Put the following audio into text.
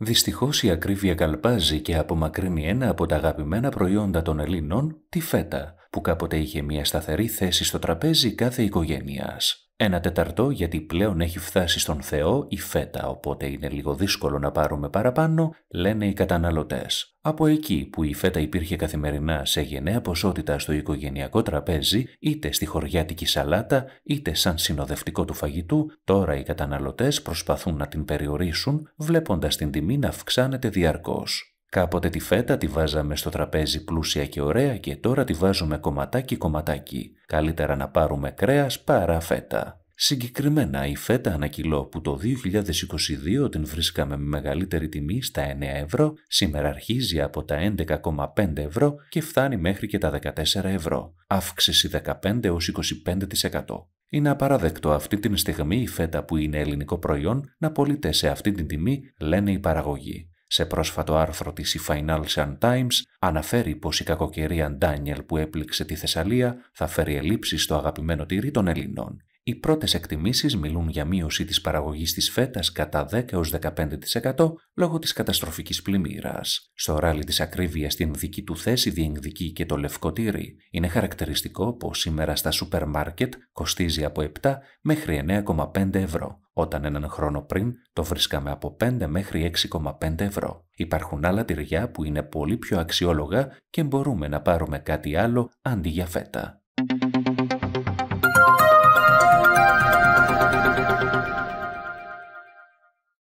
Δυστυχώς η ακρίβεια καλπάζει και απομακρύνει ένα από τα αγαπημένα προϊόντα των Ελλήνων, τη φέτα, που κάποτε είχε μια σταθερή θέση στο τραπέζι κάθε οικογένειας. Ένα τεταρτό γιατί πλέον έχει φτάσει στον Θεό η φέτα, οπότε είναι λίγο δύσκολο να πάρουμε παραπάνω, λένε οι καταναλωτές. Από εκεί που η φέτα υπήρχε καθημερινά σε γενναία ποσότητα στο οικογενειακό τραπέζι, είτε στη χωριάτικη σαλάτα, είτε σαν συνοδευτικό του φαγητού, τώρα οι καταναλωτές προσπαθούν να την περιορίσουν, βλέποντας την τιμή να αυξάνεται διαρκώς. Κάποτε τη φέτα τη βάζαμε στο τραπέζι πλούσια και ωραία και τώρα τη βάζουμε κομματάκι-κομματάκι. Καλύτερα να πάρουμε κρέας παρά φέτα. Συγκεκριμένα η φέτα ανακυλό που το 2022 την βρίσκαμε με μεγαλύτερη τιμή στα 9 ευρώ, σήμερα αρχίζει από τα 11,5 ευρώ και φτάνει μέχρι και τα 14 ευρώ. Αύξηση 15 έως 25%. Είναι απαραδεκτό αυτή την στιγμή η φέτα που είναι ελληνικό προϊόν να πωλείται σε αυτή την τιμή, λένε οι παραγωγοί. Σε πρόσφατο άρθρο της η Financial Times αναφέρει πως η κακοκαιρία Ντάνιελ που έπληξε τη Θεσσαλία θα φέρει ελλείψεις στο αγαπημένο τυρί των Ελληνών οι πρώτες εκτιμήσεις μιλούν για μείωση της παραγωγής της φέτας κατά 10-15% λόγω της καταστροφικής πλημμύρας. Στο ράλι της ακρίβειας στην δική του θέση διεκδικεί και το λευκό τύρι. Είναι χαρακτηριστικό πως σήμερα στα σούπερ μάρκετ κοστίζει από 7 μέχρι 9,5 ευρώ, όταν έναν χρόνο πριν το βρίσκαμε από 5 μέχρι 6,5 ευρώ. Υπάρχουν άλλα τυριά που είναι πολύ πιο αξιόλογα και μπορούμε να πάρουμε κάτι άλλο αντί για φέτα.